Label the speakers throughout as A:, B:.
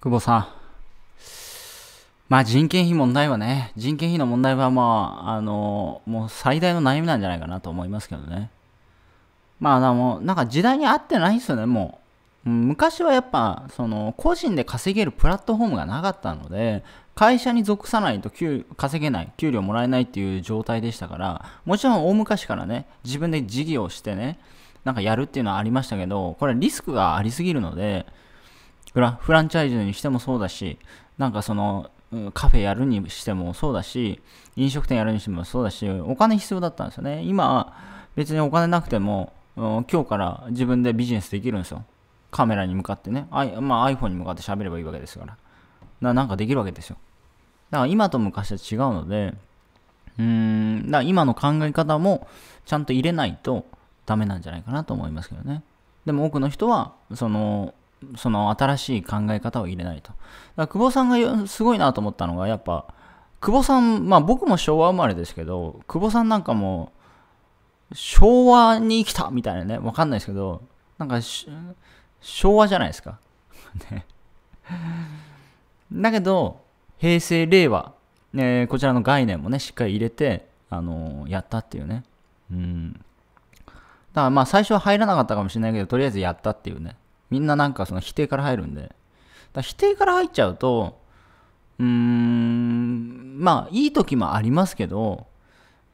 A: 久保さん。まあ人件費問題はね、人件費の問題はまあ、あの、もう最大の悩みなんじゃないかなと思いますけどね。まあでも、なんか時代に合ってないですよね、もう。昔はやっぱ、その、個人で稼げるプラットフォームがなかったので、会社に属さないと給稼げない、給料もらえないっていう状態でしたから、もちろん大昔からね、自分で事業してね、なんかやるっていうのはありましたけど、これリスクがありすぎるので、フラフランチャイズにしてもそうだし、なんかその、カフェやるにしてもそうだし、飲食店やるにしてもそうだし、お金必要だったんですよね。今、別にお金なくても、今日から自分でビジネスできるんですよ。カメラに向かってね、I まあ、iPhone に向かって喋ればいいわけですからな。なんかできるわけですよ。だから今と昔は違うので、うーん、だ今の考え方もちゃんと入れないとダメなんじゃないかなと思いますけどね。でも多くの人は、その、その新しい考え方を入れないと。だから久保さんがすごいなと思ったのが、やっぱ、久保さん、まあ僕も昭和生まれですけど、久保さんなんかも、昭和に生きたみたいなね、わかんないですけど、なんか、昭和じゃないですか。ねだけど、平成、令和、ね、こちらの概念もね、しっかり入れて、あのー、やったっていうね。うん。だからまあ最初は入らなかったかもしれないけど、とりあえずやったっていうね。みんななんかその否定から入るんで。だ否定から入っちゃうと、うーん、まあ、いい時もありますけど、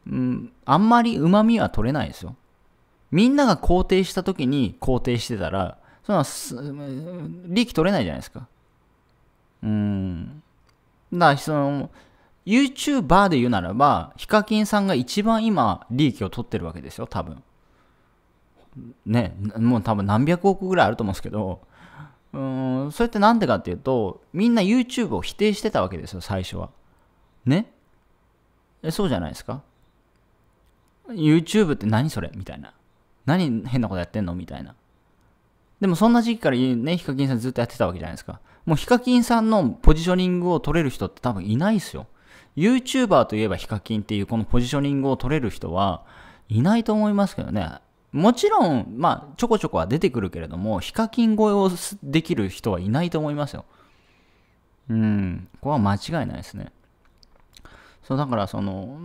A: うん、あんまり旨みは取れないですよ。みんなが肯定した時に肯定してたら、その利益取れないじゃないですか。うん。だから、その、YouTuber で言うならば、ヒカキンさんが一番今、利益を取ってるわけですよ、多分。ね、もう多分何百億ぐらいあると思うんですけど、うん、それってなんでかっていうと、みんな YouTube を否定してたわけですよ、最初は。ねえ、そうじゃないですか ?YouTube って何それみたいな。何変なことやってんのみたいな。でもそんな時期からね、ヒカキンさんずっとやってたわけじゃないですか。もうヒカキンさんのポジショニングを取れる人って多分いないですよ。YouTuber といえばヒカキンっていうこのポジショニングを取れる人はいないと思いますけどね。もちろん、まあ、ちょこちょこは出てくるけれども、ヒカキン越えをできる人はいないと思いますよ。うん、これは間違いないですね。そうだからその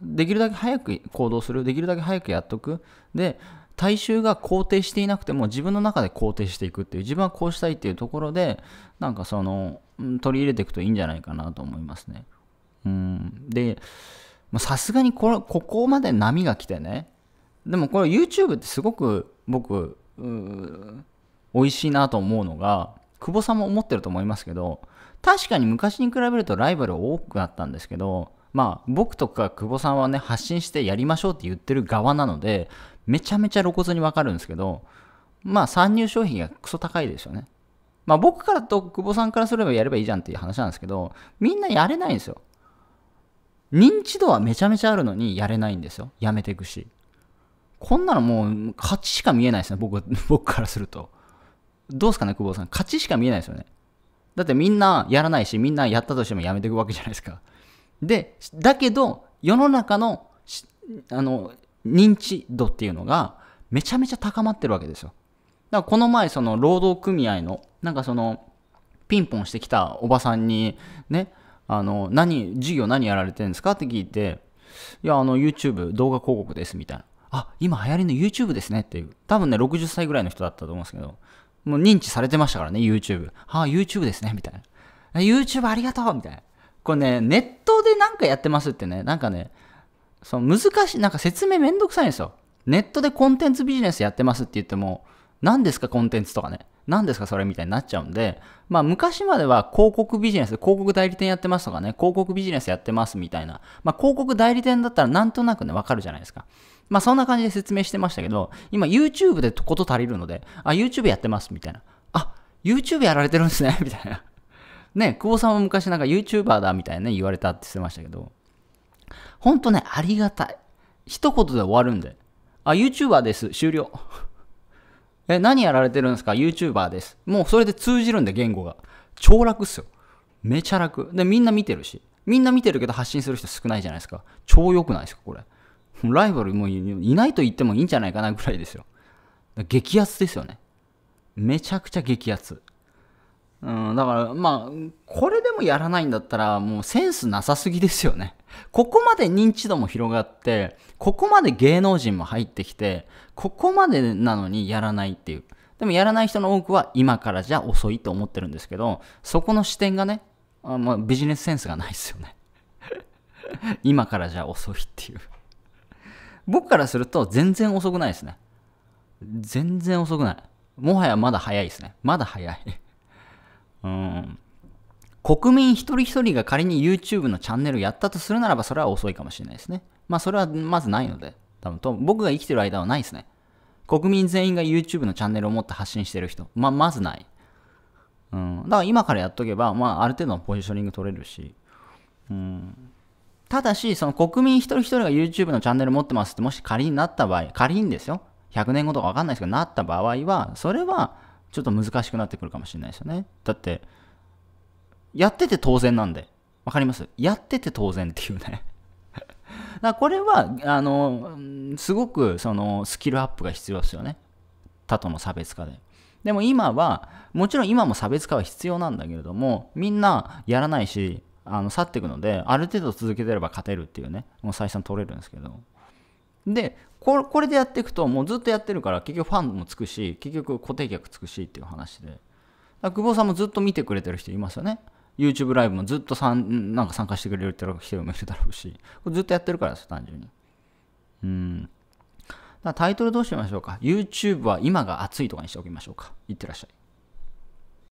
A: できるだけ早く行動するできるだけ早くやっとくで大衆が肯定していなくても自分の中で肯定していくっていう自分はこうしたいっていうところでなんかその取り入れていくといいんじゃないかなと思いますね。うんでさすがにこここまで波が来てねでもこれ YouTube ってすごく僕美味しいなと思うのが久保さんも思ってると思いますけど確かに昔に比べるとライバル多くなったんですけどまあ僕とか久保さんはね発信してやりましょうって言ってる側なのでめちゃめちゃ露骨にわかるんですけどまあ参入商品がクソ高いですよねまあ僕からと久保さんからすればやればいいじゃんっていう話なんですけどみんなやれないんですよ認知度はめちゃめちゃあるのにやれないんですよやめていくしこんなのもう勝ちしか見えないですね、僕 僕からすると。どうですかね、久保さん。勝ちしか見えないですよね。だってみんなやらないし、みんなやったとしてもやめていくわけじゃないですか。で、だけど、世の中の、あの、認知度っていうのが、めちゃめちゃ高まってるわけですよ。だからこの前、その、労働組合の、なんかその、ピンポンしてきたおばさんに、ね、あの、何、授業何やられてるんですかって聞いて、いや、あの、YouTube 動画広告です、みたいな。あ、今流行りの YouTube ですねっていう。多分ね、60歳ぐらいの人だったと思うんですけど、もう認知されてましたからね、YouTube。あ、YouTube ですね、みたいな。YouTube ありがとうみたいな。これね、ネットでなんかやってますってね、なんかね、その難しい、なんか説明めんどくさいんですよ。ネットでコンテンツビジネスやってますって言っても、何ですかコンテンツとかね。何ですかそれみたいになっちゃうんで、まあ昔までは広告ビジネス、広告代理店やってますとかね、広告ビジネスやってますみたいな。まあ広告代理店だったらなんとなくね、わかるじゃないですか。まあそんな感じで説明してましたけど、今 YouTube でこと足りるので、あ、YouTube やってますみたいな。あ、YouTube やられてるんですね みたいな。ね、久保さんも昔なんか YouTuber だみたいなね、言われたってしてましたけど、ほんとね、ありがたい。一言で終わるんで。あ、YouTuber です。終了。え、何やられてるんですか ?YouTuber です。もうそれで通じるんで、言語が。超楽っすよ。めちゃ楽。で、みんな見てるし。みんな見てるけど発信する人少ないじゃないですか。超良くないですかこれ。ライバルもいないと言ってもいいんじゃないかなぐらいですよ。激アツですよね。めちゃくちゃ激アツ。うん、だから、まあ、これでもやらないんだったら、もうセンスなさすぎですよね。ここまで認知度も広がって、ここまで芸能人も入ってきて、ここまでなのにやらないっていう。でもやらない人の多くは今からじゃ遅いと思ってるんですけど、そこの視点がね、あまあ、ビジネスセンスがないですよね。今からじゃ遅いっていう。僕からすると全然遅くないですね。全然遅くない。もはやまだ早いですね。まだ早い。うん。国民一人一人が仮に YouTube のチャンネルやったとするならば、それは遅いかもしれないですね。まあ、それはまずないので、多分と僕が生きてる間はないですね。国民全員が YouTube のチャンネルを持って発信してる人、まあ、まずない。うん。だから今からやっとけば、まあ、ある程度のポジショニング取れるし、うん。ただし、その国民一人一人が YouTube のチャンネル持ってますって、もし仮になった場合、仮にですよ、100年後とかわかんないですけど、なった場合は、それはちょっと難しくなってくるかもしれないですよね。だって、やってて当然なんで。わかりますやってて当然っていうね だこれは、あの、すごく、その、スキルアップが必要ですよね。他との差別化で。でも今は、もちろん今も差別化は必要なんだけれども、みんなやらないし、あの去っていくのである程度続けてれば勝てるっていうねもう再三取れるんですけどでこれでやっていくともうずっとやってるから結局ファンもつくし結局固定客つくしっていう話で久保さんもずっと見てくれてる人いますよね YouTube ライブもずっとさんなんか参加してくれるって人もいるだろうしこれずっとやってるからです単純にうんタイトルどうしましょうか YouTube は今が熱いとかにしておきましょうかいってらっしゃい